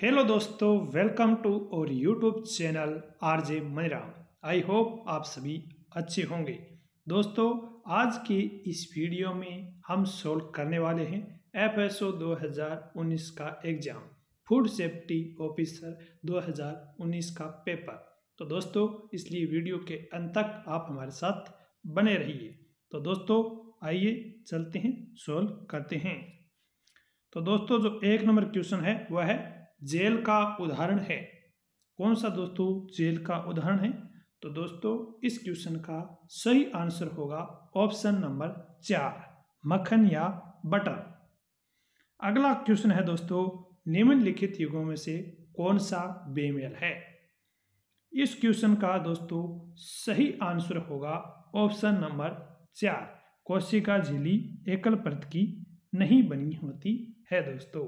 hello दोस्तों welcome to our YouTube channel R J Maniram I hope आप सभी अच्छे होंगे दोस्तों आज के इस वीडियो में हम सोल्व करने वाले हैं एफ एस ओ दो हज़ार उन्नीस का एग्ज़ाम फूड सेफ्टी ऑफिसर दो हज़ार उन्नीस का पेपर तो दोस्तों इसलिए वीडियो के अंत तक आप हमारे साथ बने रहिए तो दोस्तों आइए चलते हैं सोल्व करते हैं तो दोस्तों जो एक नंबर क्वेश्चन है वह है जेल का उदाहरण है कौन सा दोस्तों जेल का उदाहरण है तो दोस्तों इस क्वेश्चन का सही आंसर होगा ऑप्शन नंबर चार मक्खन या बटर अगला क्वेश्चन है दोस्तों निम्नलिखित युगों में से कौन सा बेमेल है इस क्वेश्चन का दोस्तों सही आंसर होगा ऑप्शन नंबर चार कोशिका झीली एकल परत की नहीं बनी होती है दोस्तों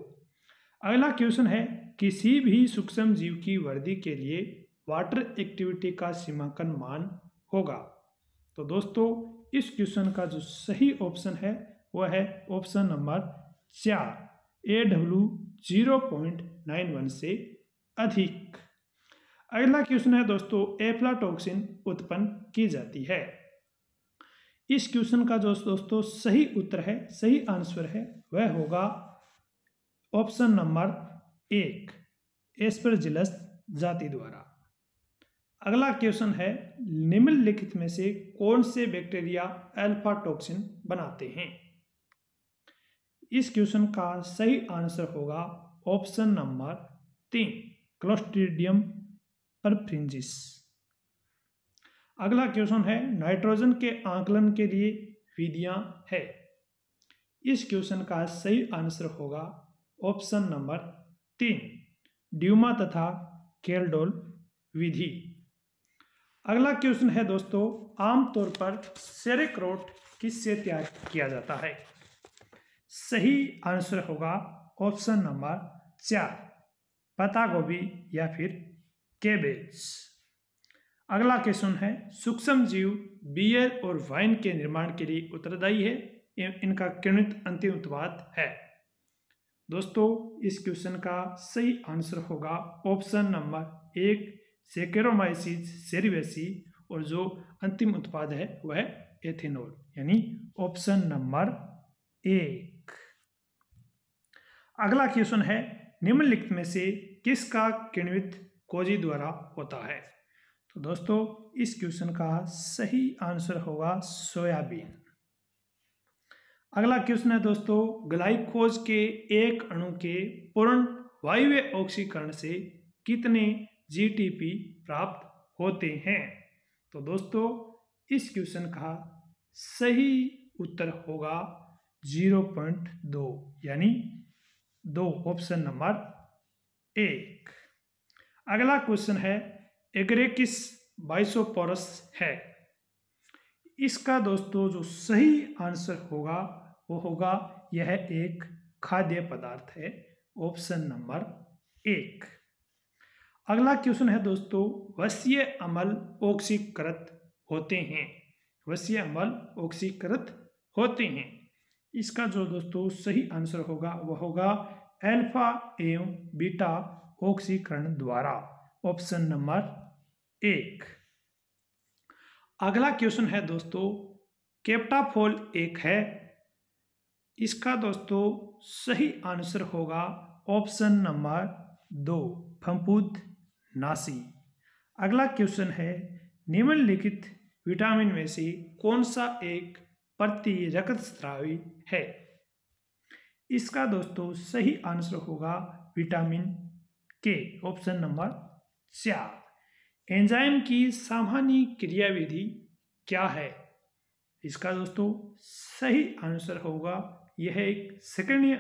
अगला क्वेश्चन है किसी भी सूक्ष्म जीव की वृद्धि के लिए वाटर एक्टिविटी का सीमांकन मान होगा तो दोस्तों इस क्वेश्चन का जो सही ऑप्शन है वह है ऑप्शन नंबर चार A W zero point nine one से अधिक अगला क्वेश्चन है दोस्तों एफ्लाटॉक्सिन उत्पन्न की जाती है इस क्वेश्चन का जो दोस्तों सही उत्तर है सही आंसर है वह होगा ऑप्शन नंबर एक एस्पर जाति द्वारा अगला क्वेश्चन है निम्नलिखित में से कौन से बैक्टीरिया अल्फा टॉक्सिन बनाते हैं इस क्वेश्चन का सही आंसर होगा ऑप्शन नंबर तीन क्लोस्ट्रीडियम परफ्रिंजिस अगला क्वेश्चन है नाइट्रोजन के आंकलन के लिए विधियां है इस क्वेश्चन का सही आंसर होगा ऑप्शन नंबर तीन ड्यूमा तथा केलडोल विधि अगला क्वेश्चन है दोस्तों आमतौर पर सेरेक्रोट किससे तैयार किया जाता है सही आंसर होगा ऑप्शन नंबर चार पत्ता गोभी या फिर केबेज अगला क्वेश्चन है सूक्ष्म जीव बियर और वाइन के निर्माण के लिए उत्तरदायी है इनका किण्वित अंतिम उत्पाद है दोस्तों इस क्वेश्चन का सही आंसर होगा ऑप्शन नंबर एक सेकेरोमाइसिस सेरिवेसी और जो अंतिम उत्पाद है वह एथेनॉल यानी ऑप्शन नंबर एक अगला क्वेश्चन है निम्नलिखित में से किसका किण्वित कोजी द्वारा होता है तो दोस्तों इस क्वेश्चन का सही आंसर होगा सोयाबीन अगला क्वेश्चन है दोस्तों ग्लाइकोज के एक अणु के पूर्ण वायु ऑक्सीकरण से कितने जीटीपी प्राप्त होते हैं तो दोस्तों इस क्वेश्चन का सही उत्तर होगा 0.2 यानी दो ऑप्शन नंबर एक अगला क्वेश्चन है एग्रेकिस बाइसोपोरस है इसका दोस्तों जो सही आंसर होगा वो होगा यह एक खाद्य पदार्थ है ऑप्शन नंबर एक अगला क्वेश्चन है दोस्तों वस्य अमल ऑक्सीकृत होते हैं वस्य अमल ऑक्सीकृत होते हैं इसका जो दोस्तों सही आंसर होगा वह होगा अल्फा एवं बीटा ऑक्सीकरण द्वारा ऑप्शन नंबर एक अगला क्वेश्चन है दोस्तों केप्टाफोल एक है इसका दोस्तों सही आंसर होगा ऑप्शन नंबर दो फम्पूद नासी अगला क्वेश्चन है निम्नलिखित विटामिन में से कौन सा एक प्रति स्त्रावी है इसका दोस्तों सही आंसर होगा विटामिन के ऑप्शन नंबर चार एंजाइम की सामान्य क्रियाविधि क्या है इसका दोस्तों सही आंसर होगा यह एक सकिरणीय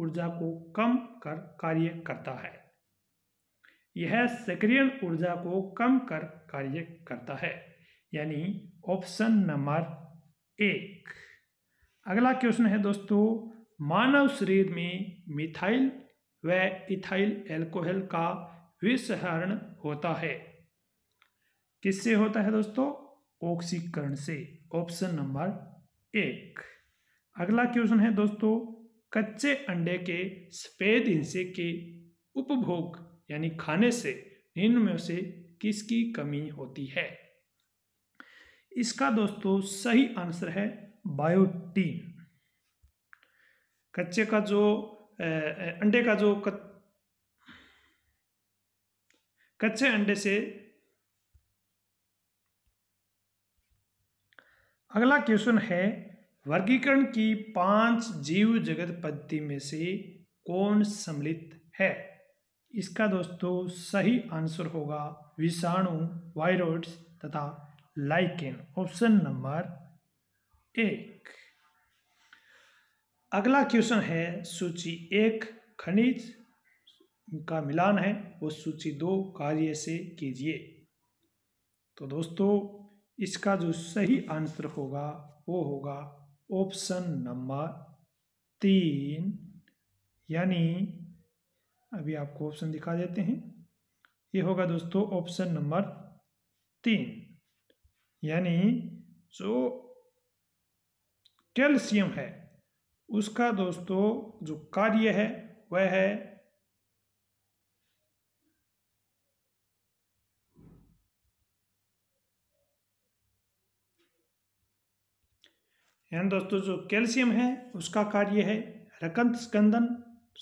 ऊर्जा को कम कर कार्य करता है यह सक्रिय ऊर्जा को कम कर कार्य करता है यानी ऑप्शन नंबर एक अगला क्वेश्चन है दोस्तों मानव शरीर में मिथाइल व इथाइल एल्कोहल का विषहरण होता है किससे होता है दोस्तों ऑक्सीकरण से ऑप्शन नंबर एक अगला क्वेश्चन है दोस्तों कच्चे अंडे के सफ़ेद हिस्से के उपभोग यानी खाने से निम्न में से किसकी कमी होती है इसका दोस्तों सही आंसर है बायोटीन कच्चे का जो अंडे का जो कत, कच्चे अंडे से अगला क्वेश्चन है वर्गीकरण की पांच जीव जगत पद्धति में से कौन सम्मिलित है इसका दोस्तों सही आंसर होगा विषाणु वायरोड्स तथा लाइकेन ऑप्शन नंबर एक अगला क्वेश्चन है सूची एक खनिज का मिलान है वो सूची दो कार्य से कीजिए तो दोस्तों इसका जो सही आंसर होगा वो होगा ऑप्शन नंबर तीन यानी अभी आपको ऑप्शन दिखा देते हैं ये होगा दोस्तों ऑप्शन नंबर तीन यानी जो कैल्शियम है उसका दोस्तों जो कार्य है वह है यानी दोस्तों जो कैल्शियम है उसका कार्य है रकंत स्कंदन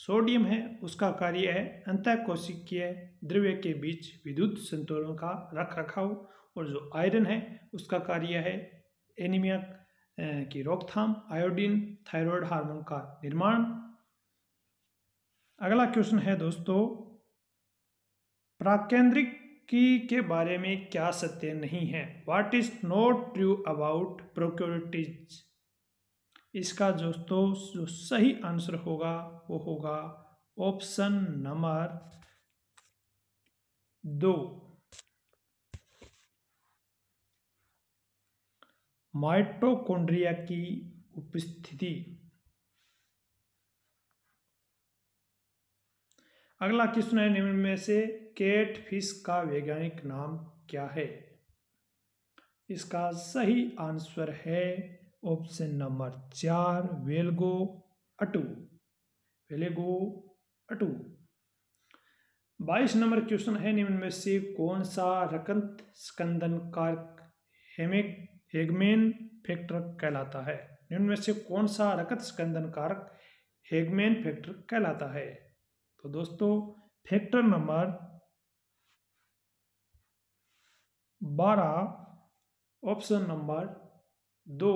सोडियम है उसका कार्य है कोशिकीय द्रव्य के बीच विद्युत संतुलन का रख रखाव और जो आयरन है उसका कार्य है एनीमिया की रोकथाम आयोडीन थायराइड हार्मोन का निर्माण अगला क्वेश्चन है दोस्तों प्राकेंद्रिक की के बारे में क्या सत्य नहीं है what is not true about prokaryotes इसका दोस्तों जो सही आंसर होगा वो होगा ऑप्शन नंबर दो माइटोकोंड्रिया की उपस्थिति अगला क्वेश्चन है निम्न में से केट फिश का वैज्ञानिक नाम क्या है इसका सही आंसर है ऑप्शन नंबर चार वेलगो अटू वेलेगो अटू बाईस नंबर क्वेश्चन है निम्न में से कौन सा रकंत स्कंदन कारक हेमेक हेगमेन फैक्टर कहलाता है निम्न में से कौन सा रकत स्कंदन कारक हेगमेन फैक्टर कहलाता है तो दोस्तों फैक्टर नंबर बारह ऑप्शन नंबर दो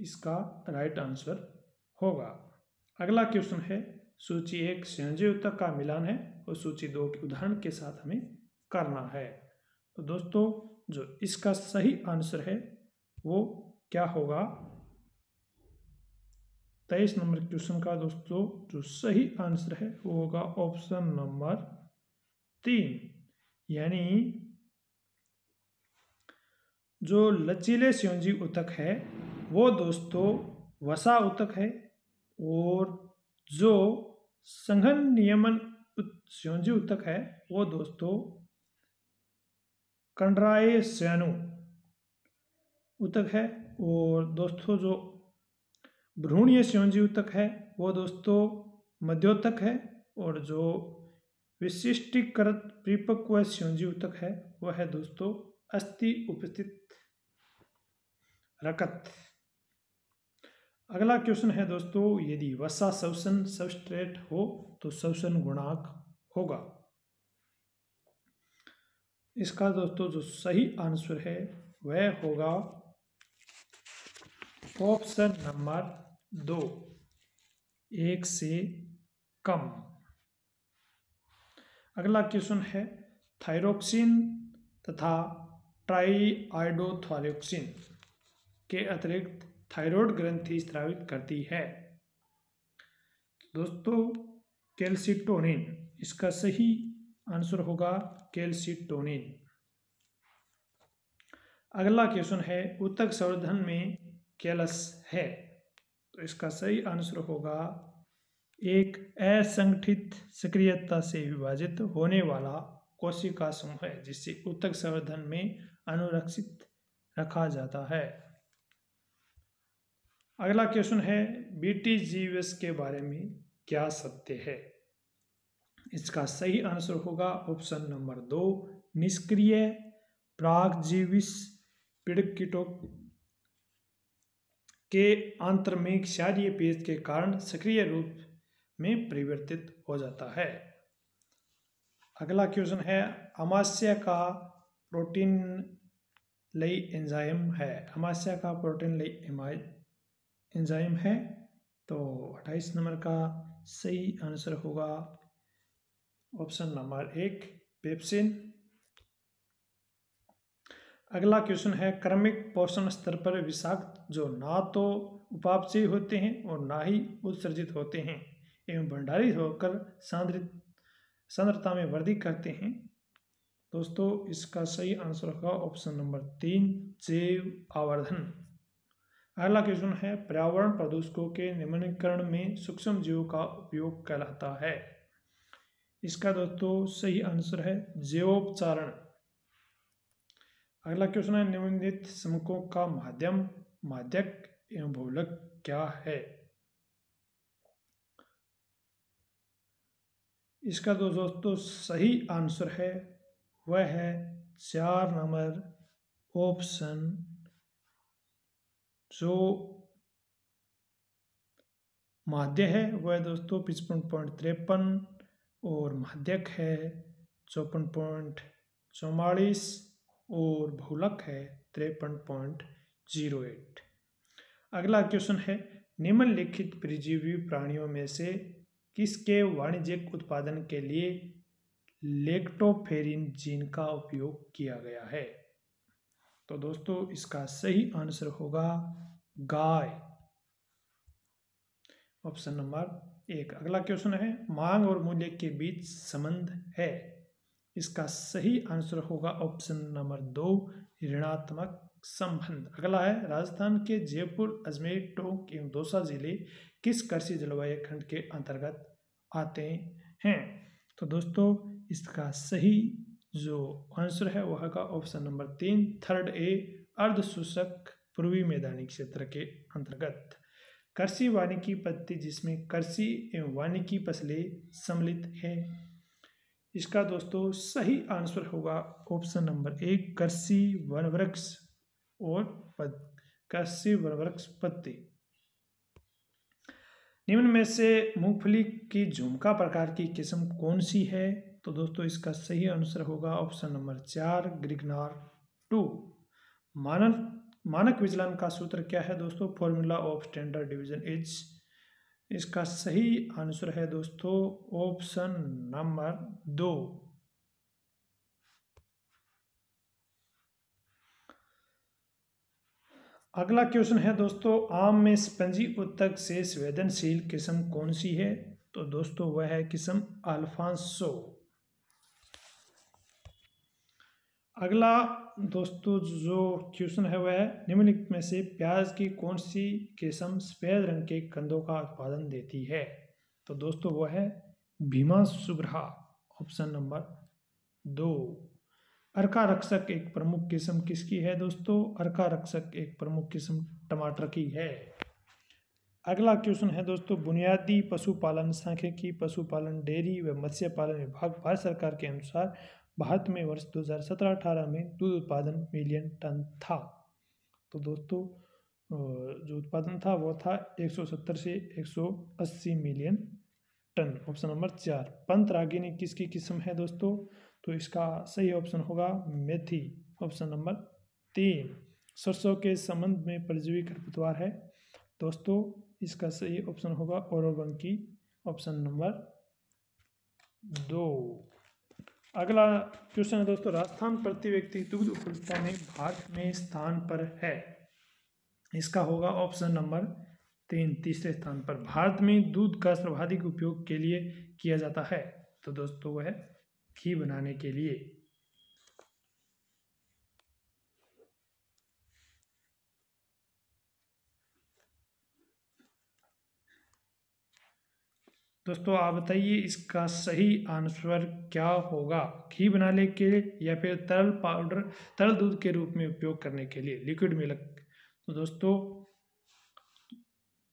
इसका राइट आंसर होगा अगला क्वेश्चन है सूची एक संजय उत्तक का मिलान है और सूची दो के उदाहरण के साथ हमें करना है तो दोस्तों जो इसका सही आंसर है वो क्या होगा तेईस नंबर क्वेश्चन का दोस्तों जो सही आंसर है वो होगा ऑप्शन नंबर तीन यानी जो लचीले सियोजी उतक है वो दोस्तों वसा उतक है और जो संघन नियमन संयोजी उतक है वो दोस्तों कंड्राए श्यानु उतक है और दोस्तों जो भ्रूणीय संयोजी ऊतक है वो दोस्तों मध्योतक है और जो विशिष्टीकृत परिपक्व संयोजी उतक है वह है दोस्तों अस्थि उपस्थित रकत अगला क्वेश्चन है दोस्तों यदि वसा सवसन सबस्ट्रेट हो तो सवसन गुणांक होगा इसका दोस्तों जो सही आंसर है वह होगा ऑप्शन नंबर दो एक से कम अगला क्वेश्चन है थायरोक्सिन तथा ट्राईआइडोथायरोक्सिन के अतिरिक्त थायरॉयड ग्रंथि स्त्रावित करती है दोस्तों कैल्सिटोनिन इसका सही आंसर होगा कैल्सिटोनिन अगला क्वेश्चन है उत्तक संवर्धन में कैलस है तो इसका सही आंसर होगा एक असंगठित सक्रियता से विभाजित होने वाला कोशिका समूह है जिसे उत्तक संवर्धन में अनुरक्षित रखा जाता है अगला क्वेश्चन है बीटी के बारे में क्या सत्य है इसका सही आंसर होगा ऑप्शन नंबर दो निष्क्रिय प्रागजीविस पिड़किटों के अंतर में क्षारीय पेज के कारण सक्रिय रूप में परिवर्तित हो जाता है अगला क्वेश्चन है अमास्य का प्रोटीन लई एंजाइम है अमास्य का प्रोटीन लई एंजाइम है तो 28 नंबर का सही आंसर होगा ऑप्शन नंबर एक पेप्सिन अगला क्वेश्चन है क्रमिक पोषण स्तर पर विषाक्त जो ना तो उपापचयी होते हैं और ना ही उत्सर्जित होते हैं एवं भंडारित होकर सांद्रित सांद्रता में वृद्धि करते हैं दोस्तों इसका सही आंसर होगा ऑप्शन नंबर तीन जैव आवर्धन अगला क्वेश्चन है पर्यावरण प्रदूषकों के निम्नकरण में सूक्ष्म जीव का उपयोग कहलाता है इसका दोस्तों सही आंसर है जीवोपचारण अगला क्वेश्चन है निबंधित समूहों का माध्यम माध्यक एवं भूलक क्या है इसका तो दोस्तों सही आंसर है वह है चार नंबर ऑप्शन जो माध्य है वह दोस्तों पिचपन पॉइंट तिरपन और माध्यक है चौपन पॉइंट चौवालीस और भूलक है तिरपन पॉइंट जीरो एट अगला क्वेश्चन है निम्नलिखित परिजीवी प्राणियों में से किसके वाणिज्यिक उत्पादन के लिए लेक्टोफेरिन जीन का उपयोग किया गया है तो दोस्तों इसका सही आंसर होगा गाय ऑप्शन नंबर एक अगला क्वेश्चन है मांग और मूल्य के बीच संबंध है इसका सही आंसर होगा ऑप्शन नंबर दो ऋणात्मक संबंध अगला है राजस्थान के जयपुर अजमेर टोंक एवं दौसा जिले किस कृषि जलवायु खंड के अंतर्गत आते हैं तो दोस्तों इसका सही जो आंसर है वह का ऑप्शन नंबर तीन थर्ड ए अर्धशुषक पूर्वी मैदानी क्षेत्र के अंतर्गत कृषि वानिकी पद्धति जिसमें कृषि एवं वानिकी फसलें सम्मिलित हैं इसका दोस्तों सही आंसर होगा ऑप्शन नंबर एक कृषि वन वृक्ष और कृषि वन वृक्ष पत्ती निम्न में से मूंगफली की झुमका प्रकार की किस्म कौन सी है तो दोस्तों इसका सही आंसर होगा ऑप्शन नंबर चार ग्रिगनार टू मानक मानक विचलन का सूत्र क्या है दोस्तों formula of standard division is इसका सही आंसर है दोस्तों ऑप्शन नंबर दो अगला क्वेश्चन है दोस्तों आम में स्पंजी उत्तक से संवेदनशील किस्म कौन सी है तो दोस्तों वह है किस्म अल्फांसो अगला दोस्तों जो क्वेश्चन है वह है निम्नलिखित में से प्याज की कौन सी किस्म सफ़ेद रंग के कंदों का उत्पादन देती है तो दोस्तों वह है भीमा सुब्रहा ऑप्शन नंबर दो अर्का रक्षक एक प्रमुख किस्म किसकी है दोस्तों अर्का रक्षक एक प्रमुख किस्म टमाटर की है अगला क्वेश्चन है दोस्तों बुनियादी पशुपालन सांख्यिकी पशुपालन डेयरी व मत्स्य पालन विभाग भारत सरकार के अनुसार भारत में वर्ष 2017-18 में दूध उत्पादन मिलियन टन था तो दोस्तों जो उत्पादन था वो था 170 से 180 मिलियन टन ऑप्शन नंबर चार पंत रागिनी किसकी किस्म है दोस्तों तो इसका सही ऑप्शन होगा मेथी ऑप्शन नंबर तीन सरसों के संबंध में परजीवी खरपतवार है दोस्तों इसका सही ऑप्शन होगा औरबंकी ऑप्शन नंबर दो अगला क्वेश्चन है दोस्तों राजस्थान प्रति व्यक्ति दुग्ध उपलब्धता में भारत में स्थान पर है इसका होगा ऑप्शन नंबर तीन तीसरे स्थान पर भारत में दूध का सर्वाधिक उपयोग के लिए किया जाता है तो दोस्तों वह घी बनाने के लिए दोस्तों आप बताइए इसका सही आंसर क्या होगा घी बनाने के लिए या फिर तरल पाउडर तरल दूध के रूप में उपयोग करने के लिए लिक्विड मिल्क तो दोस्तों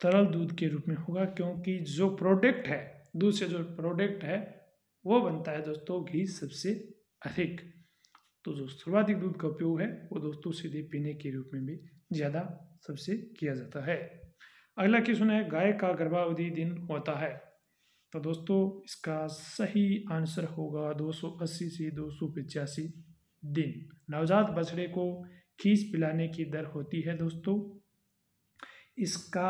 तरल दूध के रूप में होगा क्योंकि जो प्रोडक्ट है दूध से जो प्रोडक्ट है वो बनता है दोस्तों घी सबसे अधिक तो जो सर्वाधिक दूध का उपयोग है वो दोस्तों सीधे पीने के रूप में भी ज़्यादा सबसे किया जाता है अगला क्वेश्चन है गाय का गर्भावधि दिन होता है तो दोस्तों इसका सही आंसर होगा 280 से दो दिन नवजात बछड़े को खींच पिलाने की दर होती है दोस्तों इसका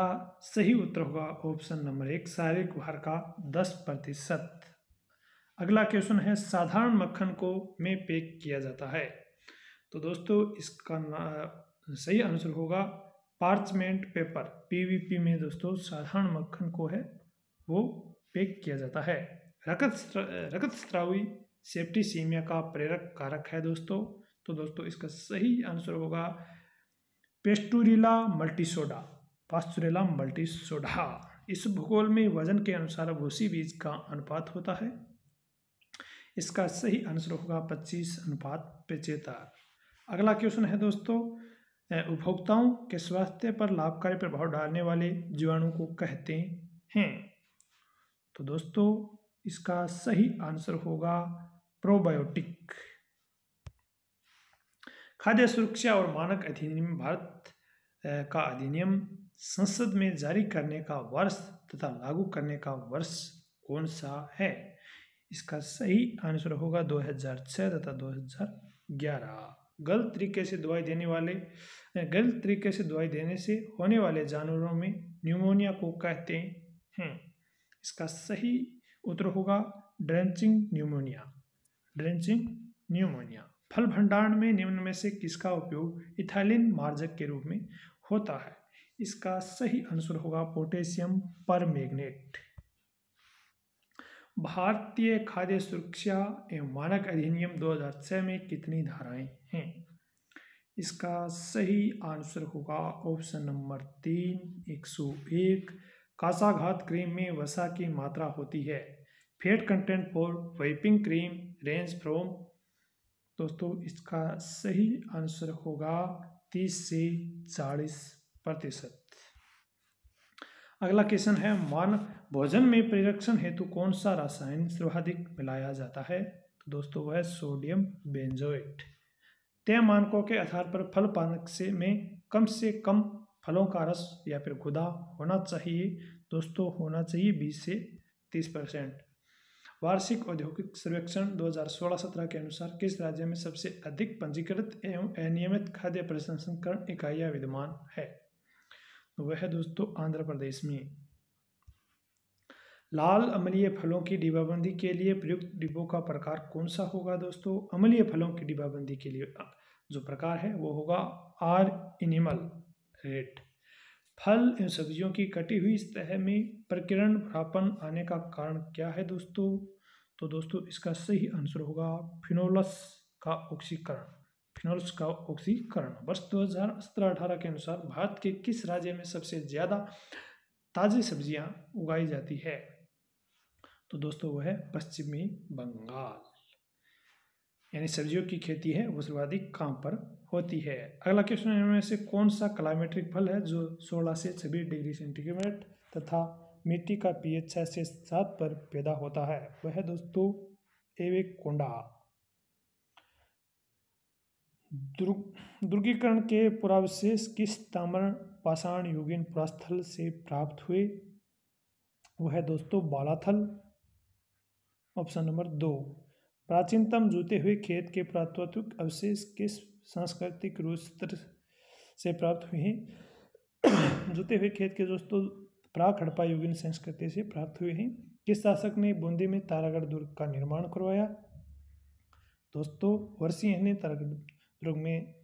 सही उत्तर होगा ऑप्शन नंबर एक शारीरिक कुहार का 10 प्रतिशत अगला क्वेश्चन है साधारण मक्खन को में पेक किया जाता है तो दोस्तों इसका सही आंसर होगा पार्चमेंट पेपर पीवीपी में दोस्तों साधारण मक्खन को है वो पेग किया जाता है रकत रक्त स्त्रावी सेप्टिसीमिया का प्रेरक कारक है दोस्तों तो दोस्तों इसका सही आंसर होगा पेस्टूरिला मल्टीसोडा पास्टुरेला मल्टीसोडा इस भूगोल में वजन के अनुसार भूसी बीज का अनुपात होता है इसका सही आंसर होगा 25 अनुपात पचहत्तर अगला क्वेश्चन है दोस्तों उपभोक्ताओं के स्वास्थ्य पर लाभकारी प्रभाव डालने वाले जीवाणु को कहते हैं तो दोस्तों इसका सही आंसर होगा प्रोबायोटिक खाद्य सुरक्षा और मानक अधिनियम भारत का अधिनियम संसद में जारी करने का वर्ष तथा लागू करने का वर्ष कौन सा है इसका सही आंसर होगा 2006 तथा 2011 गलत तरीके से दवाई देने वाले गलत तरीके से दवाई देने से होने वाले जानवरों में न्यूमोनिया को कहते हैं इसका सही उत्तर होगा ड्रेंचिंग न्यूमोनिया ड्रेंचिंग न्यूमोनिया फल भंडारण में निम्न में से किसका उपयोग इथाइलिन मार्जक के रूप में होता है इसका सही आंसर होगा पोटेशियम पर भारतीय खाद्य सुरक्षा एवं मानक अधिनियम 2006 में कितनी धाराएं हैं इसका सही आंसर होगा ऑप्शन नंबर तीन एक सौ एक कासाघात क्रीम में वसा की मात्रा होती है fat content for whipping cream range from दोस्तों इसका सही आंसर होगा तीस से चालीस प्रतिशत अगला क्वेश्चन है मान भोजन में परिरक्षण हेतु कौन सा रासायन सर्वाधिक मिलाया जाता है तो दोस्तों वह सोडियम बेंजोइट तय मानकों के आधार पर फल पानक से में कम से कम फलों का रस या फिर गुदा होना चाहिए दोस्तों होना चाहिए 20 से 30 परसेंट वार्षिक औद्योगिक सर्वेक्षण 2016-17 के अनुसार किस राज्य में सबसे अधिक पंजीकृत एवं अनियमित खाद्य प्रसंस्करण इकाइयां विद्यमान है तो वह है दोस्तों आंध्र प्रदेश में लाल अमलीय फलों की डिब्बाबंदी के लिए प्रयुक्त डिब्बों का प्रकार कौन सा होगा दोस्तों अमलीय फलों की डिब्बाबंदी के लिए जो प्रकार है वो होगा आर इनिमल रेट फल एवं सब्जियों की कटी हुई सतह में प्रकिरण भरापन आने का कारण क्या है दोस्तों तो दोस्तों इसका सही आंसर होगा फिनोलस का ऑक्सीकरण फिनोलस का ऑक्सीकरण वर्ष दो हजार के अनुसार भारत के किस राज्य में सबसे ज़्यादा ताज़ी सब्जियां उगाई जाती है तो दोस्तों वह है पश्चिमी बंगाल यानी सब्जियों की खेती है वो सर्वाधिक कहाँ पर होती है अगला क्वेश्चन इनमें से कौन सा क्लाइमेट्रिक फल है जो 16 से छब्बीस डिग्री सेंटीग्रेड तथा मिट्टी का पीएच छः से सात पर पैदा होता है वह दोस्तों एवेकोंडा दुर्ग दुर्गीकरण के पुरावशेष किस ताम्र पाषाण युगीन पुरास्थल से प्राप्त हुए वह दोस्तों बालाथल ऑप्शन नंबर दो प्राचीनतम जूते हुए खेत के पुरातत्विक अवशेष किस सांस्कृतिक रूस्त्र से प्राप्त हुए जुते हुए खेत के दोस्तों प्राक हड़पा युगिन संस्कृति से प्राप्त हुए हैं किस शासक ने बूंदी में तारागढ़ दुर्ग का निर्माण करवाया दोस्तों वर्षी ने तारागढ़ दुर्ग में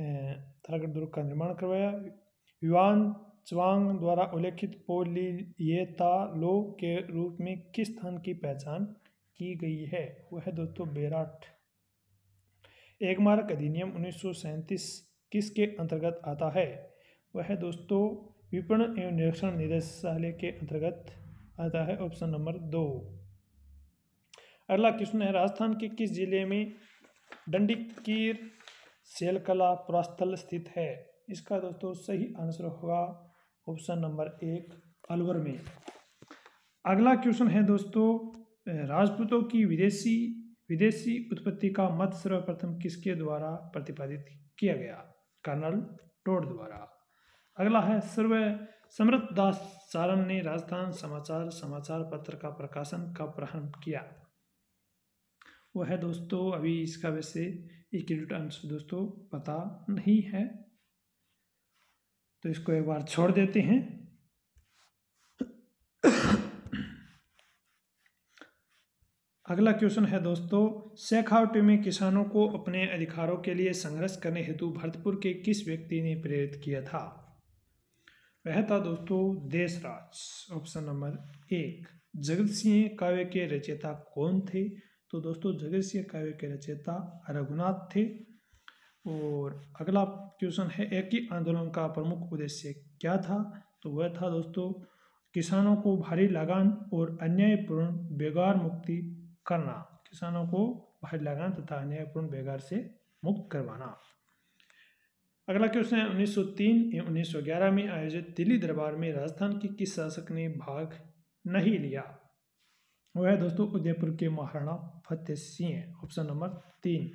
तारागढ़ दुर्ग का निर्माण करवाया युवान चवांग द्वारा उल्लेखित पोलियता लो के रूप में किस स्थान की पहचान की गई है वह दोस्तों बेराट एक मार्क अधिनियम उन्नीस किस के अंतर्गत आता है वह दोस्तों विपणन एवं निरीक्षण निदेशालय के अंतर्गत आता है ऑप्शन नंबर दो अगला क्वेश्चन है राजस्थान के किस जिले में डंडी सेलकला पुरास्थल स्थित है इसका दोस्तों सही आंसर होगा ऑप्शन नंबर एक अलवर में अगला क्वेश्चन है दोस्तों राजपूतों की विदेशी विदेशी उत्पत्ति का मत सर्वप्रथम किसके द्वारा प्रतिपादित किया गया कर्नल टोड द्वारा अगला है सर्व समृत दास सारण ने राजस्थान समाचार समाचार पत्र का प्रकाशन कब प्रारंभ किया वह है दोस्तों अभी इसका वैसे एक अंश दोस्तों पता नहीं है तो इसको एक बार छोड़ देते हैं अगला क्वेश्चन है दोस्तों शेखावटी में किसानों को अपने अधिकारों के लिए संघर्ष करने हेतु भरतपुर के किस व्यक्ति ने प्रेरित किया था वह था दोस्तों देशराज ऑप्शन नंबर एक जगत सिंह काव्य के रचयिता कौन थे तो दोस्तों जगत सिंह काव्य के रचयिता रघुनाथ थे और अगला क्वेश्चन है एक ही आंदोलन का प्रमुख उद्देश्य क्या था तो वह था दोस्तों किसानों को भारी लगान और अन्यायपूर्ण बेगार मुक्ति करना किसानों को बाहर लगाना तथा अन्यायपूर्ण बेगार से मुक्त करवाना अगला क्वेश्चन है 1903 या 1911 में आयोजित दिल्ली दरबार में राजस्थान के किस शासक ने भाग नहीं लिया वह है दोस्तों उदयपुर के महाराणा फतेह सिंह ऑप्शन नंबर तीन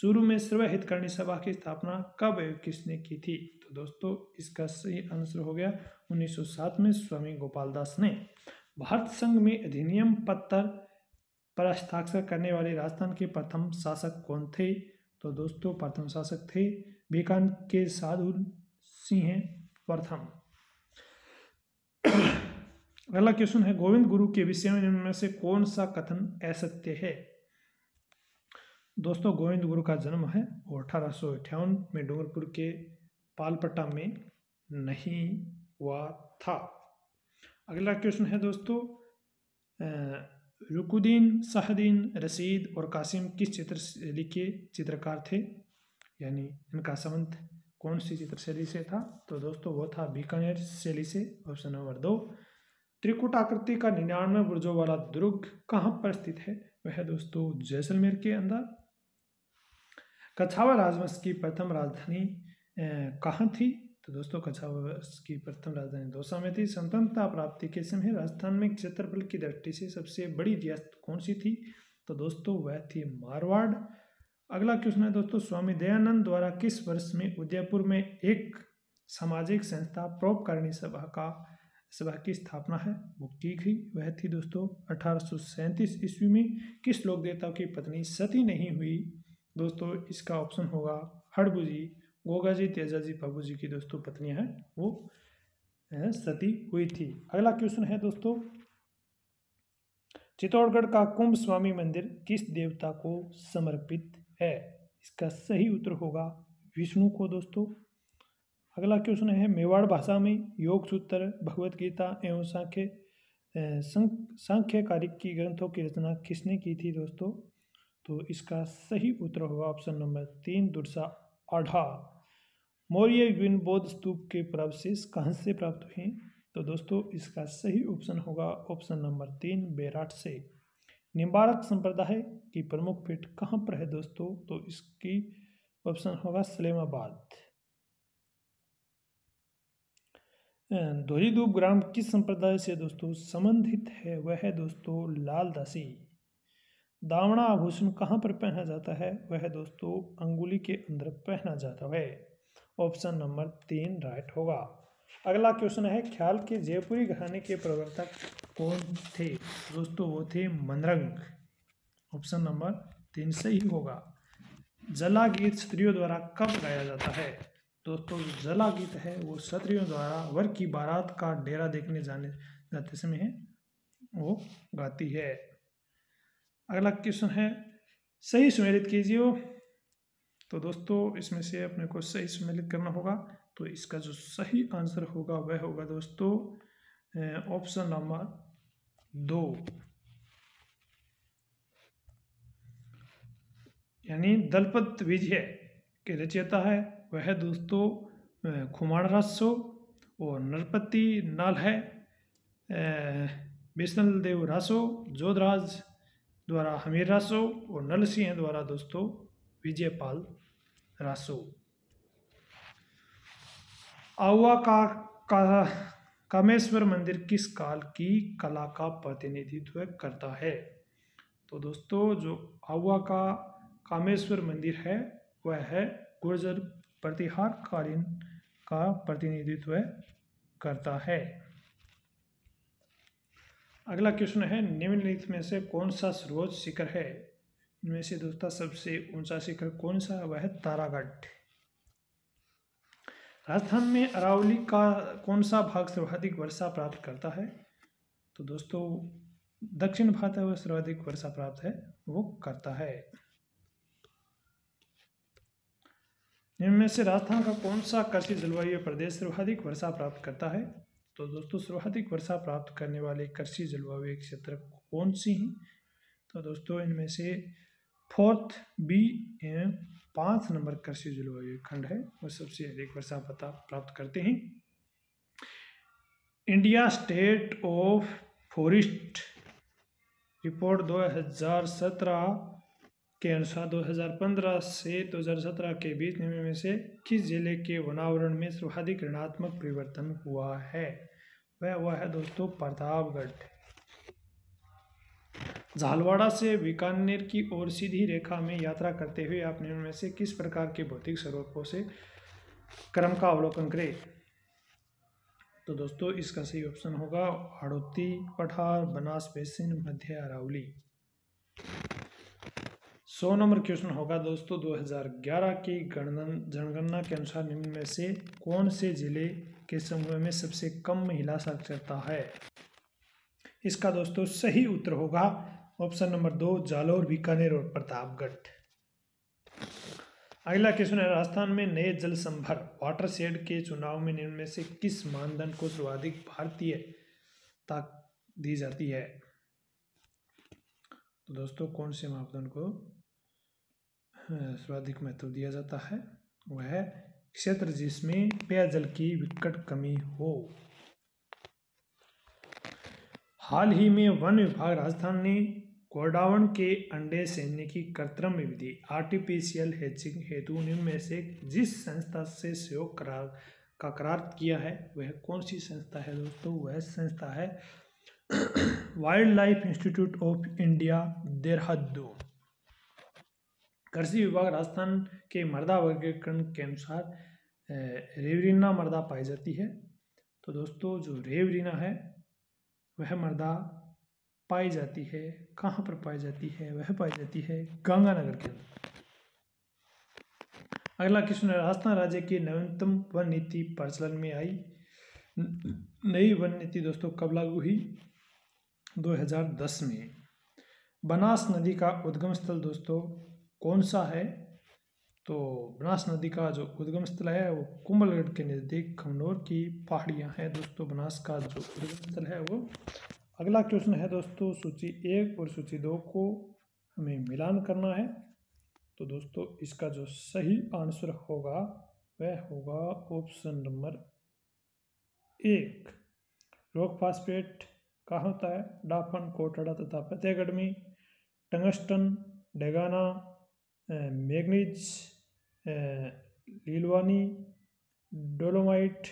शुरू में सर्वहितकारिणी सभा की स्थापना कब किसने की थी तो दोस्तों इसका सही आंसर हो गया 1907 में स्वामी गोपालदास ने भारत संघ में अधिनियम पत्थर पर हस्ताक्षर करने वाले राजस्थान के प्रथम शासक कौन थे तो दोस्तों प्रथम शासक थे बीकान के साधु सिंह प्रथम अगला क्वेश्चन है गोविंद गुरु के विषय में इनमें से कौन सा कथन असत्य है दोस्तों गोविंद गुरु का जन्म है वो अठारह में डूंगरपुर के पालपट्टा में नहीं हुआ था अगला क्वेश्चन है दोस्तों रुकुद्दीन सहदीन रसीद और कासिम किस चित्रशैली के चित्रकार थे यानी इनका संबंध कौन सी चित्रशैली से था तो दोस्तों वो था बीकानेर शैली से ऑप्शन नंबर दो त्रिकुट आकृति का निन्यानवे बुर्जों वाला दुर्ग कहाँ पर स्थित है वह दोस्तों जैसलमेर के अंदर कछावा राजवंश की प्रथम राजधानी कहाँ थी तो दोस्तों वर्ष की प्रथम राजधानी दौसा में थी स्वतंत्रता प्राप्ति के समय राजस्थान में क्षेत्रफल की दृष्टि से सबसे बड़ी रियासत कौन सी थी तो दोस्तों वह थी मारवाड़ अगला क्वेश्चन है दोस्तों स्वामी दयानंद द्वारा किस वर्ष में उदयपुर में एक सामाजिक संस्था प्रोपकारिणी सभा का सभा की स्थापना है वो की गई वह थी दोस्तों अठारह ईस्वी में किस लोक देवता की पत्नी सती नहीं हुई दोस्तों इसका ऑप्शन होगा हड़बुजी गोगा जी तेजा जी बाबू जी की दोस्तों पत्नियां हैं वो सती हुई थी अगला क्वेश्चन है दोस्तों चित्तौड़गढ़ का कुंभ स्वामी मंदिर किस देवता को समर्पित है इसका सही उत्तर होगा विष्णु को दोस्तों अगला क्वेश्चन है मेवाड़ भाषा में योग सूत्र भगवत गीता एवं सांख्य सांख्य कारिक की ग्रंथों की रचना किसने की थी दोस्तों तो इसका सही उत्तर होगा ऑप्शन नंबर तीन दुर्सा आढ़ा मौर्य युन बौद्ध स्तूप के प्रावशेष कहाँ से प्राप्त हुए तो दोस्तों इसका सही ऑप्शन होगा ऑप्शन नंबर तीन बेराट से निम्बारक संप्रदाय की प्रमुख पीठ कहाँ पर है दोस्तों तो इसकी ऑप्शन होगा सलेमाबाद धोरीधूप ग्राम किस संप्रदाय से दोस्तों संबंधित है वह है दोस्तों लालदासी दामणा आभूषण कहाँ पर पहना जाता है वह दोस्तों अंगुली के अंदर पहना जाता है ऑप्शन नंबर तीन राइट होगा अगला क्वेश्चन है ख्याल के जयपुरी घराने के प्रवर्तक कौन थे दोस्तों वो थे मनरंग ऑप्शन नंबर तीन सही होगा जला गीत स्त्रियों द्वारा कब गाया जाता है दोस्तों जला गीत है वो क्षत्रियों द्वारा वर की बारात का डेरा देखने जाने जाते समय वो गाती है अगला क्वेश्चन है सही सुमेलित कीजिए तो दोस्तों इसमें से अपने को सही सम्मिलित करना होगा तो इसका जो सही आंसर होगा वह होगा दोस्तों ऑप्शन नंबर दो यानी दलपत विजय के रचयिता है वह दोस्तों खुमाण रसो और नरपति नाल है वैष्णल देव रासो जोधराज द्वारा हमीर रासो और नल सिंह द्वारा दोस्तों विजयपाल रसो आउआ का, का कामेश्वर मंदिर किस काल की कला का प्रतिनिधित्व करता है तो दोस्तों जो आउआ का कामेश्वर मंदिर है वह है गुर्जर प्रतिहार कालीन का प्रतिनिधित्व करता है अगला क्वेश्चन है निम्नलिखित में से कौन सा सर्वोच्च शिखर है में से दोस्तों सबसे ऊंचा शिखर कौन सा वह है तारागढ़ राजस्थान में अरावली का कौन सा भाग सर्वाधिक वर्षा प्राप्त करता है तो दोस्तों दक्षिण भारत वह सर्वाधिक वर्षा प्राप्त है वो करता है इनमें से राजस्थान का कौन सा कृषि जलवायु प्रदेश सर्वाधिक वर्षा प्राप्त करता है तो दोस्तों सर्वाधिक वर्षा प्राप्त करने वाले कृषि जलवायु क्षेत्र कौन सी हैं तो दोस्तों इनमें से फोर्थ बी पाँच नंबर कृषि जलवायु खंड है वह सबसे अधिक वर्षा पता प्राप्त करते हैं India state of forest report 2017 के अनुसार 2015 से 2017 के बीच में से किस जिले के वनावरण में सर्वाधिक ऋणात्मक परिवर्तन हुआ है वह हुआ है दोस्तों प्रतापगढ़ झालवाड़ा से बीकानेर की ओर सीधी रेखा में यात्रा करते हुए आप निम्न में से किस प्रकार के भौतिक स्वरूपों से क्रम का अवलोकन करें तो दोस्तों इसका सही ऑप्शन होगा हड़ोती पठार बनास बेसिन मध्य अरावली सौ नंबर क्वेश्चन होगा दोस्तों 2011 की गणन जनगणना के अनुसार निम्न में से कौन से जिले के समूह में सबसे कम महिला साक्षरता है इसका दोस्तों सही उत्तर होगा ऑप्शन नंबर दो जालौर बीकानेर और प्रतापगढ़ अगला क्वेश्चन है राजस्थान में नए जल संभर वाटर शेड के चुनाव में निम्न में से किस मानदंड को सर्वाधिक भारतीय ताक दी जाती है तो दोस्तों कौन से मापदंड को सर्वाधिक महत्व दिया जाता है वह है क्षेत्र जिसमें पेयजल की विकट कमी हो हाल ही में वन विभाग राजस्थान ने गोडावण के अंडे सेने की कृत्रिम विधि आर्टिफिशियल हेचिंग हेतु निम्न में से जिस संस्था से सहयोग करार का करार किया है वह कौन सी संस्था है दोस्तों वह संस्था है wildlife institute of India Dehradun कृषि विभाग राजस्थान के मर्दा वर्गीकरण के अनुसार रेवरीना मर्दा पाई जाती है तो दोस्तों जो रेवरीना है वह मर्दा पाई जाती है कहाँ पर पाई जाती है वह पाई जाती है गंगानगर के अंदर अगला क्वेश्चन राजस्थान राज्य की नवीनतम वन नीति प्रचलन में आई नई वन नीति दोस्तों कब लागू हुई 2010 में बनास नदी का उद्गम स्थल दोस्तों कौन सा है तो बनास नदी का जो उद्गम स्थल है वो कुंभलगढ़ के नज़दीक खमनौर की पहाड़ियाँ हैं दोस्तों बनास का जो उद्गम स्थल है वो अगला क्वेश्चन है दोस्तों सूची एक और सूची दो को हमें मिलान करना है तो दोस्तों इसका जो सही आंसर होगा वह होगा ऑप्शन नंबर एक रोक फास्फेट कहाँ होता है डाफन कोटड़ा तथा फतेहगढ़ में tungsten Degana manganese Leelwani dolomite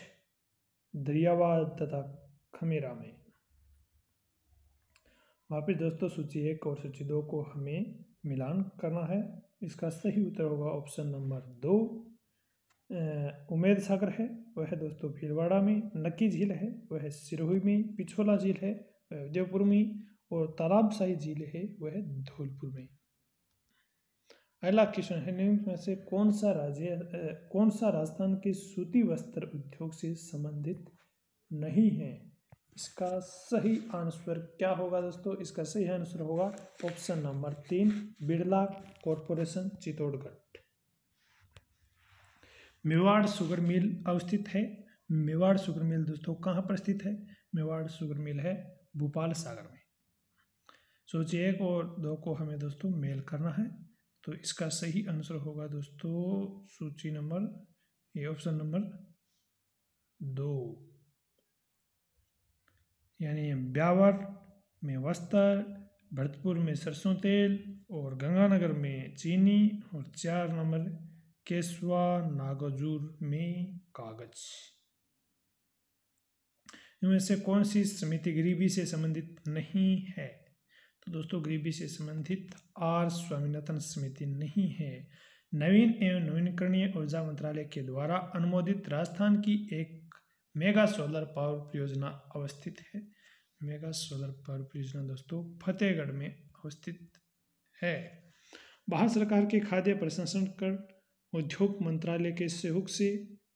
Dariyabad तथा खमीरा में वापस हाँ दोस्तों सूची एक और सूची दो को हमें मिलान करना है इसका सही उत्तर होगा ऑप्शन नंबर दो उमेद सागर है वह है दोस्तों भीलवाड़ा में नक्की झील है वह है सिरोही में पिछोला झील है वह उदयपुर में और साई झील है वह धौलपुर में अगला क्वेश्चन है निम्न में से कौन सा राज्य कौन सा राजस्थान के सूती वस्त्र उद्योग से संबंधित नहीं है इसका सही आंसर क्या होगा दोस्तों इसका सही आंसर होगा ऑप्शन नंबर तीन Birla corporation Chittorgarh Mewar sugar mill अवस्थित है मेवाड़ शुगर मिल दोस्तों कहाँ पर स्थित है मेवाड़ शुगर मिल है भोपाल सागर में सोचिए एक और दो को हमें दोस्तों मेल करना है तो इसका सही आंसर होगा दोस्तों सूची नंबर ये ऑप्शन नंबर दो यानी ब्यावर में वस्त्र भरतपुर में सरसों तेल और गंगानगर में चीनी और चार नंबर केसवा नागजूर में कागज इनमें से कौन सी समिति गरीबी से संबंधित नहीं है तो दोस्तों गरीबी से संबंधित आर स्वामीनाथन समिति नहीं है नवीन एवं नवीनकरणीय ऊर्जा मंत्रालय के द्वारा अनुमोदित राजस्थान की एक मेगा सोलर पावर परियोजना अवस्थित है मेगा सोलर पावर परियोजना दोस्तों फतेहगढ़ में अवस्थित है भारत सरकार के खाद्य प्रसंस्करण कर उद्योग मंत्रालय के सहयोग से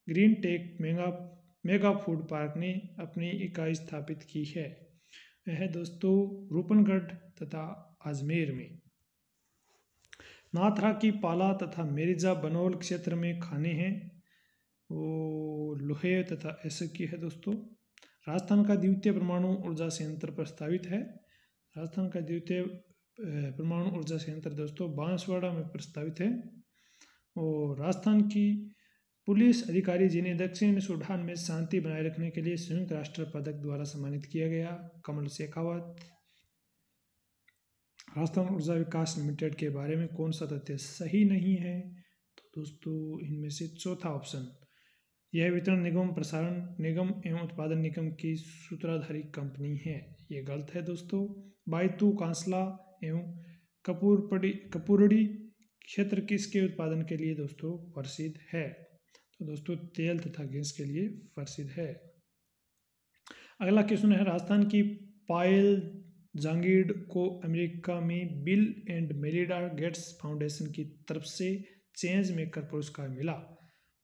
green tech mega mega food park ने अपनी इकाई स्थापित की है वह दोस्तों रूपनगढ़ तथा अजमेर में नाथरा की पाला तथा मेरिजा बनोल क्षेत्र में खाने हैं वो लोहे तथा ऐसे की है दोस्तों राजस्थान का द्वितीय परमाणु ऊर्जा संयंत्र प्रस्तावित है राजस्थान का द्वितीय परमाणु ऊर्जा संयंत्र दोस्तों बांसवाड़ा में प्रस्तावित है और राजस्थान की पुलिस अधिकारी जिन्हें दक्षिण सूडान में शांति बनाए रखने के लिए संयुक्त राष्ट्र पदक द्वारा सम्मानित किया गया कमल शेखावत राजस्थान ऊर्जा विकास लिमिटेड के बारे में कौन सा तथ्य सही नहीं है तो दोस्तों इनमें से चौथा ऑप्शन यह वितरण तो निगम प्रसारण निगम एवं उत्पादन निगम की सूत्राधारी कंपनी है ये गलत है दोस्तों बायतू कांसला एवं कपूरपड़ी कपूरड़ी क्षेत्र किसके उत्पादन के लिए दोस्तों प्रसिद्ध है तो दोस्तों तेल तथा गैस के लिए प्रसिद्ध है अगला क्वेश्चन है राजस्थान की पायल जांगीड को अमेरिका में Bill and Melinda Gates foundation की तरफ से चेंज मेकर पुरस्कार मिला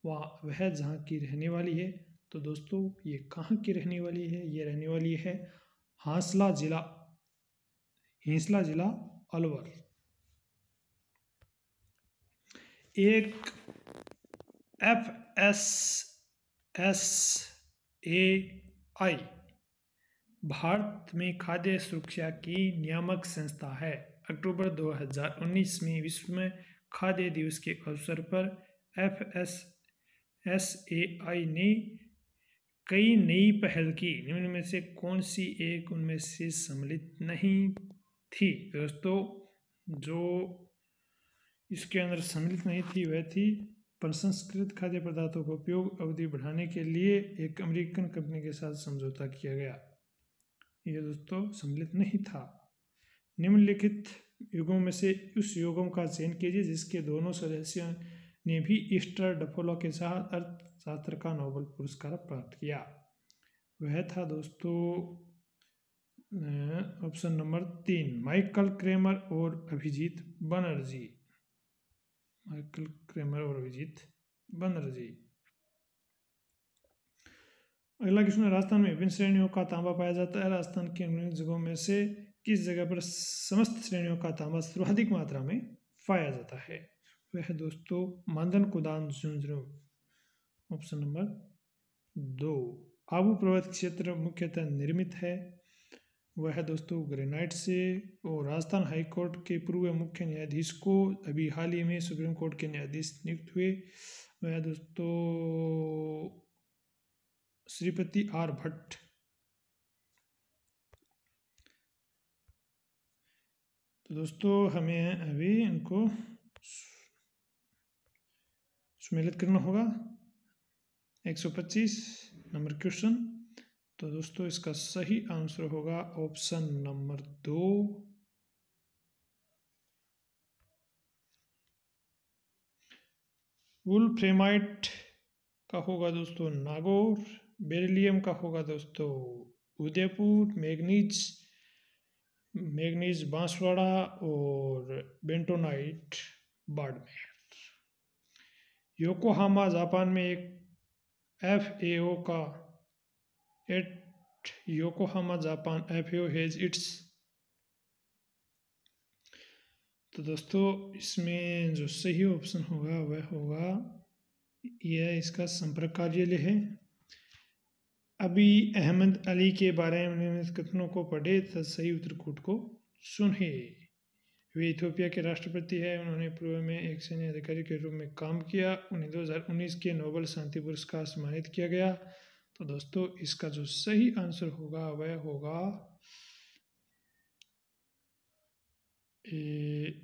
वह जहाँ की रहने वाली है तो दोस्तों ये कहाँ की रहने वाली है ये रहने वाली है हांसला जिला हिंसला जिला अलवर एक F S S A I Bharat में खाद्य सुरक्षा की नियामक संस्था है अक्टूबर 2019 में विश्व में खाद्य दिवस के अवसर पर F S S A I ने कई नई पहल की निम्न में से कौन सी एक उनमें से सम्मिलित नहीं थी दोस्तों जो इसके अंदर सम्मिलित नहीं थी वह थी प्रसंस्कृत खाद्य पदार्थों का उपयोग अवधि बढ़ाने के लिए एक अमेरिकन कंपनी के साथ समझौता किया गया ये दोस्तों सम्मिलित नहीं था निम्नलिखित युगों में से उस युगों का चयन कीजिए जिसके दोनों सदस्यों ने भी ईस्टर डफोलो के साथ अर्थशास्त्र का नोबल पुरस्कार प्राप्त किया वह था दोस्तों ऑप्शन नंबर तीन माइकल क्रेमर और अभिजीत बनर्जी माइकल क्रेमर और अभिजीत बनर्जी अगला क्वेश्चन राजस्थान में विभिन्न श्रेणियों का तांबा पाया जाता है राजस्थान अन्य जगहों में से किस जगह पर समस्त श्रेणियों का तांबा सर्वाधिक मात्रा में पाया जाता है वह दोस्तों मंदन कुदान झुंझुनू ऑप्शन नंबर दो आबू पर्वत क्षेत्र मुख्यतः निर्मित है वह दोस्तों ग्रेनाइट से और राजस्थान हाईकोर्ट के पूर्व मुख्य न्यायाधीश को अभी हाल ही में सुप्रीम कोर्ट के न्यायाधीश नियुक्त हुए वह दोस्तों श्रीपति आर भट्ट तो दोस्तों हमें अभी इनको सुमेलित करना होगा 125 नंबर क्वेश्चन तो दोस्तों इसका सही आंसर होगा ऑप्शन नंबर दो फ्रेमाइट का होगा दोस्तों नागौर बेरिलियम का होगा दोस्तों उदयपुर मैग्नीज मैग्नीज बांसवाड़ा और बेंटोनाइट बाड़मेर योकोहामा जापान में एक एफ ए ओ का at Yokohama Japan F A O has its तो दोस्तों इसमें जो सही ऑप्शन होगा वह होगा यह इसका संपर्क कार्यालय है अभी अहमद अली के बारे में कथनों को पढ़े तो सही उत्तरकूट को सुने वे इथोपिया के राष्ट्रपति हैं उन्होंने पूर्व में एक सैन्य अधिकारी के रूप में काम किया उन्हें 2019 के नोबल शांति पुरस्कार सम्मानित किया गया तो दोस्तों इसका जो सही आंसर होगा वह होगा ए,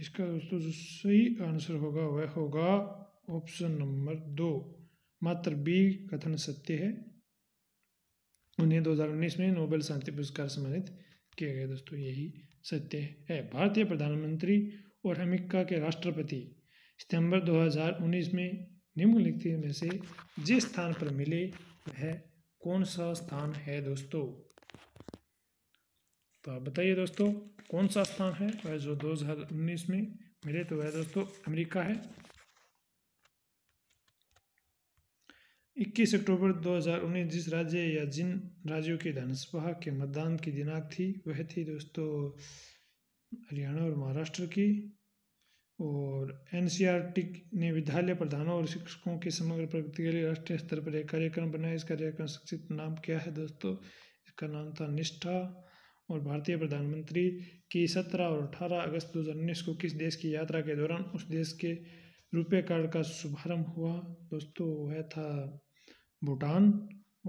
इसका दोस्तों जो सही आंसर होगा वह होगा ऑप्शन नंबर दो मात्र बी कथन सत्य है उन्हें 2019 में नोबेल शांति पुरस्कार सम्मानित किया गया दोस्तों यही सत्य है भारतीय प्रधानमंत्री और अमेरिका के राष्ट्रपति सितंबर 2019 में निम्नलिखित में से जिस स्थान पर मिले वह कौन सा स्थान है दोस्तों तो आप बताइए दोस्तों कौन सा स्थान है वह जो 2019 में मिले तो वह दोस्तों अमेरिका है 21 अक्टूबर 2019 जिस राज्य या जिन राज्यों की विधानसभा के मतदान की दिनांक थी वह थी दोस्तों हरियाणा और महाराष्ट्र की और एन ने विद्यालय प्रधानों और शिक्षकों की समग्र प्रगति के लिए राष्ट्रीय स्तर पर एक कार्यक्रम बनाया इस कार्यक्रम शिक्षित नाम क्या है दोस्तों इसका नाम था निष्ठा और भारतीय प्रधानमंत्री की सत्रह और अठारह अगस्त दो हज़ार उन्नीस को किस देश की यात्रा के दौरान उस देश के रुपये कार्ड का शुभारंभ हुआ दोस्तों वह था भूटान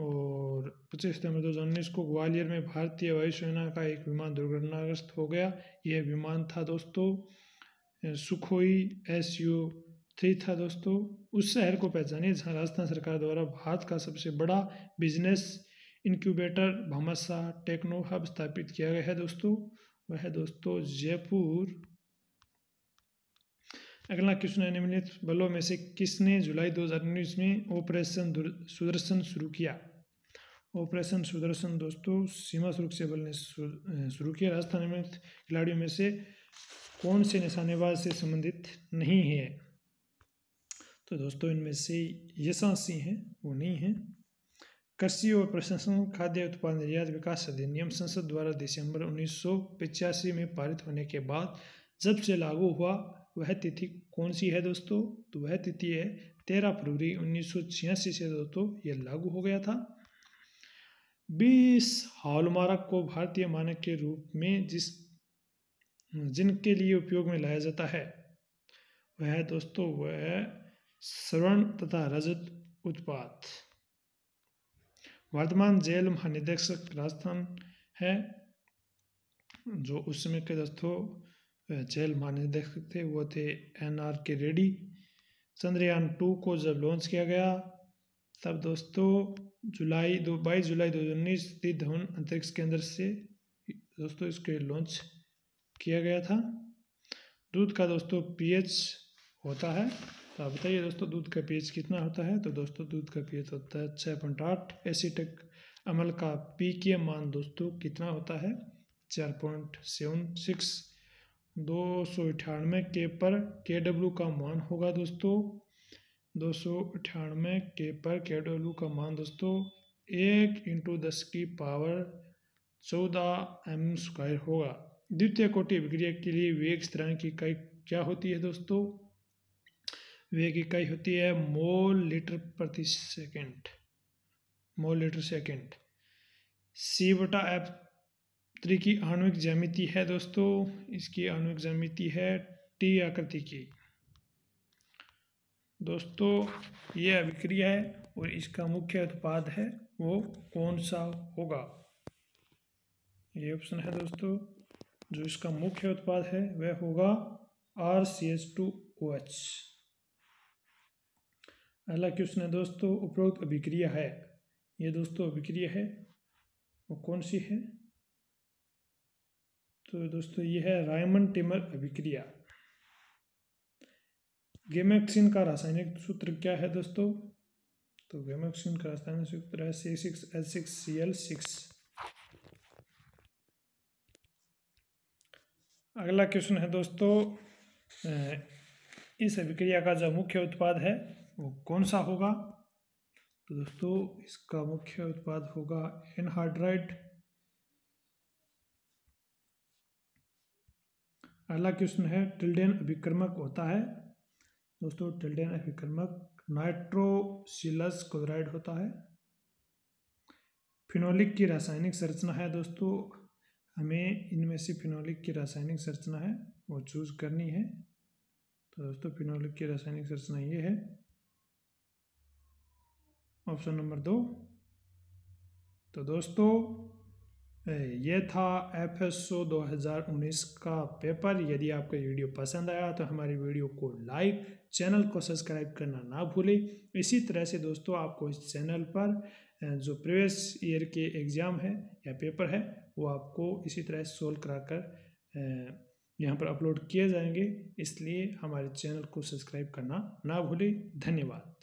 और पच्चीस सितंबर दो हज़ार उन्नीस को ग्वालियर में भारतीय वायुसेना का एक विमान दुर्घटनाग्रस्त हो गया यह विमान था दोस्तों सुखोई एस यू थ्री था दोस्तों उस शहर को पहचानिए जहाँ राजस्थान सरकार द्वारा भारत का सबसे बड़ा business incubator Bhamashah techno hub स्थापित किया गया है दोस्तों वह दोस्तों जयपुर अगला है निम्नलिखित बलों में से किसने जुलाई 2019 में ऑपरेशन सुदर्शन शुरू किया ऑपरेशन सुदर्शन दोस्तों सीमा सुरक्षा बल ने शुरू किया राजस्थान निम्नलिखित खिलाड़ियों में से कौन से निशानेबाज से संबंधित नहीं है तो दोस्तों इनमें से यशा सिंह हैं वो नहीं हैं कृषि और प्रशासन खाद्य उत्पाद निर्यात विकास अधिनियम संसद द्वारा दिसंबर उन्नीस में पारित होने के बाद जब से लागू हुआ वह तिथि कौन सी है दोस्तों तो वह तिथि है तेरह फरवरी उन्नीस से दोस्तों यह लागू हो गया था बीस हॉलमार्क को भारतीय मानक के रूप में जिस जिनके लिए उपयोग में लाया जाता है वह दोस्तों वह स्वर्ण तथा रजत उत्पाद वर्तमान जेल महानिदेशक राजस्थान है जो उस समय के दोस्तों चहल माने देख थे वो थे एन आर के रेडी चंद्रयान टू को जब लॉन्च किया गया तब दोस्तों जुलाई दो बाईस जुलाई दो हज़ार उन्नीस दी धवन अंतरिक्ष केंद्र से दोस्तों इसके लॉन्च किया गया था दूध का दोस्तों पीएच होता है तो आप बताइए दोस्तों दूध का पीएच कितना होता है तो दोस्तों दूध का पीएच होता है छः पॉइंट आठ एसिटिक अमल का पी के मान दोस्तों कितना होता है चार पॉइंट सेवन सिक्स दो सौ अठानवे के पर के डब्ल्यू का मान होगा दोस्तों दो सौ अठानवे के पर के डब्ल्यू का मान दोस्तों एक इंटू दस की पावर चौदह एम स्क्वायर होगा द्वितीय कोटि अभिक्रिया के लिए वेग स्तरण की इकाई क्या होती है दोस्तों वेग इकाई होती है मोल लीटर प्रति second mole litre second C बटा एफ पृथ्वी की आणविक ज्यामिति है दोस्तों इसकी आणविक ज्यामिति है टी आकृति की दोस्तों ये अभिक्रिया है और इसका मुख्य उत्पाद है वो कौन सा होगा ये ऑप्शन है दोस्तों जो इसका मुख्य उत्पाद है वह होगा R C S two O H अगला क्वेश्चन है दोस्तों उपरोक्त अभिक्रिया है ये दोस्तों अभिक्रिया है वो कौन सी है तो दोस्तों ये है रायमन टिमर अभिक्रिया गेमेक्सिन का रासायनिक सूत्र क्या है दोस्तों तो गेमेक्सिन का रासायनिक सूत्र है C six L six C L six अगला क्वेश्चन है दोस्तों इस अभिक्रिया का जो मुख्य उत्पाद है वो कौन सा होगा तो दोस्तों इसका मुख्य उत्पाद होगा एनहाइड्राइड अगला क्वेश्चन है टिल्डेन अभिक्रमक होता है दोस्तों टिल्डेन अभिक्रमक नाइट्रोसिलस क्लोराइड होता है फिनोलिक की रासायनिक संरचना है दोस्तों हमें इनमें से फिनोलिक की रासायनिक संरचना है वो चूज करनी है तो दोस्तों फिनोलिक की रासायनिक संरचना ये है ऑप्शन नंबर दो तो दोस्तों ये था एफ एस ओ दो हज़ार उन्नीस का पेपर यदि आपको वीडियो पसंद आया तो हमारी वीडियो को लाइक चैनल को सब्सक्राइब करना ना भूलें इसी तरह से दोस्तों आपको इस चैनल पर जो प्रीवियस ईयर के एग्ज़ाम है या पेपर है वो आपको इसी तरह सोल्व करा कर यहाँ पर अपलोड किए जाएंगे इसलिए हमारे चैनल को सब्सक्राइब करना ना भूलें धन्यवाद